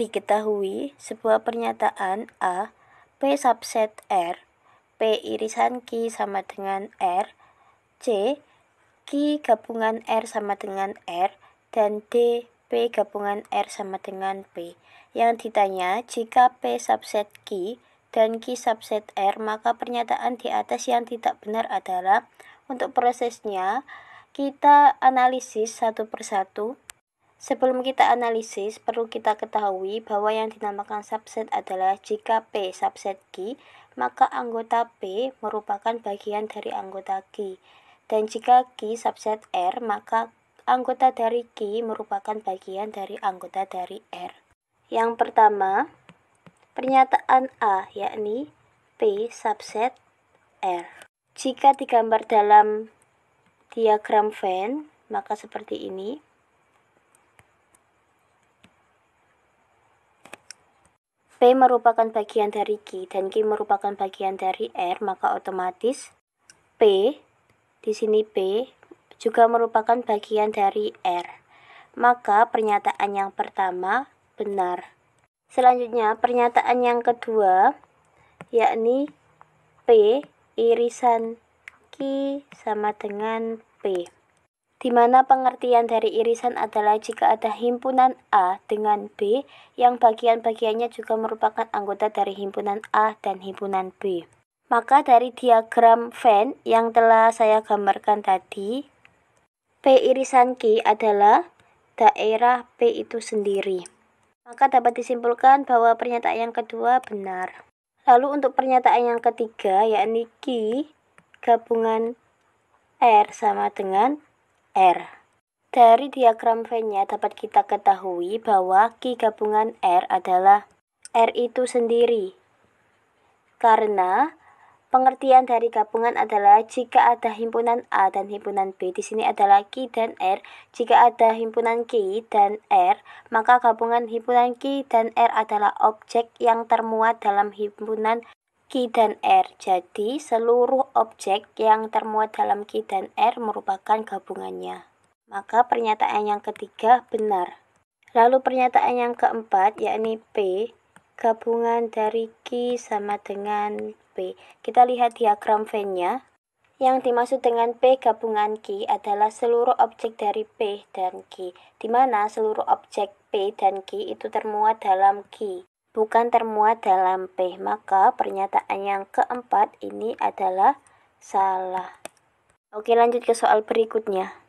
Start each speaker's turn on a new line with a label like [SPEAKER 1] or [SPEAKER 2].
[SPEAKER 1] Diketahui sebuah pernyataan A, P subset R, P irisan Q sama dengan R, C, Q gabungan R sama dengan R, dan D, P gabungan R sama dengan P. Yang ditanya, jika P subset Q dan Q subset R, maka pernyataan di atas yang tidak benar adalah untuk prosesnya, kita analisis satu persatu Sebelum kita analisis, perlu kita ketahui bahwa yang dinamakan subset adalah jika P subset Q, maka anggota P merupakan bagian dari anggota Q. Dan jika Q subset R, maka anggota dari Q merupakan bagian dari anggota dari R. Yang pertama, pernyataan A, yakni P subset R. Jika digambar dalam diagram Venn, maka seperti ini. P merupakan bagian dari Q dan Q merupakan bagian dari R, maka otomatis P, di sini P, juga merupakan bagian dari R. Maka pernyataan yang pertama benar. Selanjutnya, pernyataan yang kedua, yakni P irisan Q sama dengan P di mana pengertian dari irisan adalah jika ada himpunan A dengan B yang bagian-bagiannya juga merupakan anggota dari himpunan A dan himpunan B. Maka dari diagram Venn yang telah saya gambarkan tadi, P irisan Q adalah daerah P itu sendiri. Maka dapat disimpulkan bahwa pernyataan yang kedua benar. Lalu untuk pernyataan yang ketiga yakni Q gabungan R sama dengan R. Dari diagram Venn-nya dapat kita ketahui bahwa Q gabungan R adalah R itu sendiri. Karena pengertian dari gabungan adalah jika ada himpunan A dan himpunan B, di sini adalah Q dan R. Jika ada himpunan Q dan R, maka gabungan himpunan Q dan R adalah objek yang termuat dalam himpunan Q dan R. Jadi, seluruh objek yang termuat dalam Q dan R merupakan gabungannya. Maka pernyataan yang ketiga benar. Lalu pernyataan yang keempat, yakni P, gabungan dari Q sama dengan P. Kita lihat diagram Venn-nya. Yang dimaksud dengan P gabungan Q adalah seluruh objek dari P dan Q, di mana seluruh objek P dan Q itu termuat dalam Q bukan termuat dalam P. Maka pernyataan yang keempat ini adalah salah. Oke lanjut ke soal berikutnya.